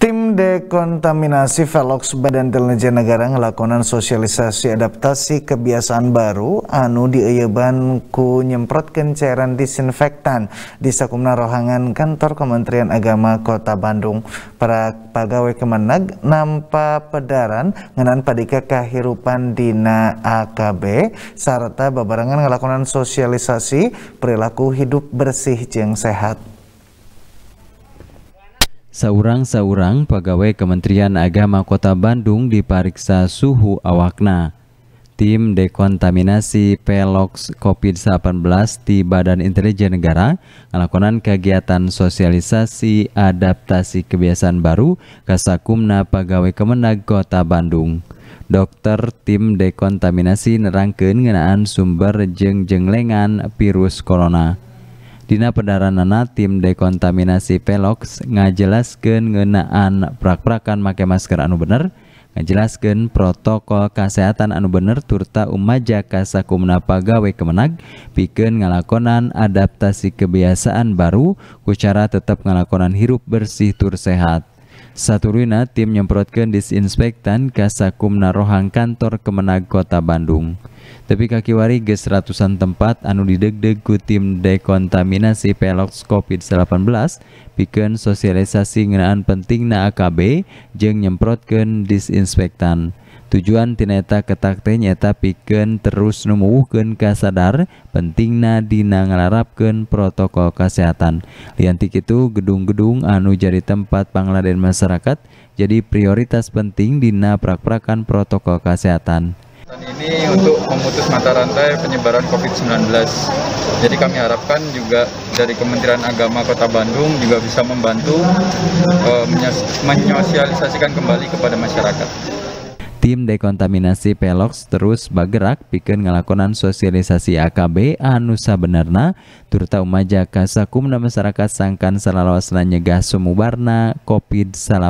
Tim dekontaminasi Velox Badan Intelijen Negara ngelakonan sosialisasi adaptasi kebiasaan baru anu di ku nyemprotkan cairan disinfektan di Sakumna Rohangan Kantor Kementerian Agama Kota Bandung. Para pegawai kemenag nampa pedaran ngenan padika kahirupan dina AKB serta beberangan ngelakonan sosialisasi perilaku hidup bersih jeng sehat. Saurang-saurang pegawai Kementerian Agama Kota Bandung diperiksa suhu awakna. Tim dekontaminasi Pelox COVID-19 di Badan Intelijen Negara melakukan kegiatan sosialisasi adaptasi kebiasaan baru kasakumna pegawai Kemenag Kota Bandung. Dokter tim dekontaminasi nerangkan ngenaan sumber jeng jenglengan virus corona. Dina pedaranana tim dekontaminasi peloks ngajelaskan ngenaan prak-prakan make masker anu bener ngajelaskan protokol kesehatan anu bener turta umaja kasakumna pagawe kemenag pikeun ngalakonan adaptasi kebiasaan baru kucara tetap ngalakonan hirup bersih tur sehat Saturina tim nyemprotkan disinfektan ke sakumna rohang kantor Kemenag Kota Bandung. Tapi wari ge ratusan tempat anu didegdeg ku tim dekontaminasi pelok COVID-19 piken sosialisasi ngenaan pentingna AKB jeng nyemprotkeun disinfektan. Tujuan tineta ketakte nyata piken terus numuhkan kasadar pentingna dina ngelarapkan protokol kesehatan. Liantik itu gedung-gedung anu jadi tempat pangladen masyarakat jadi prioritas penting dina prak-prakan protokol kesehatan. Ini untuk memutus mata rantai penyebaran COVID-19. Jadi kami harapkan juga dari Kementerian Agama Kota Bandung juga bisa membantu uh, menyosialisasikan kembali kepada masyarakat. Tim dekontaminasi Pelox terus bergerak pikeun ngelakonan sosialisasi AKB Anusa sabenerna turta umaja dan masyarakat sangkan salalawasna nyegah sumubarna COVID-19.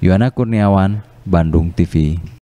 Yohana Kurniawan, Bandung TV.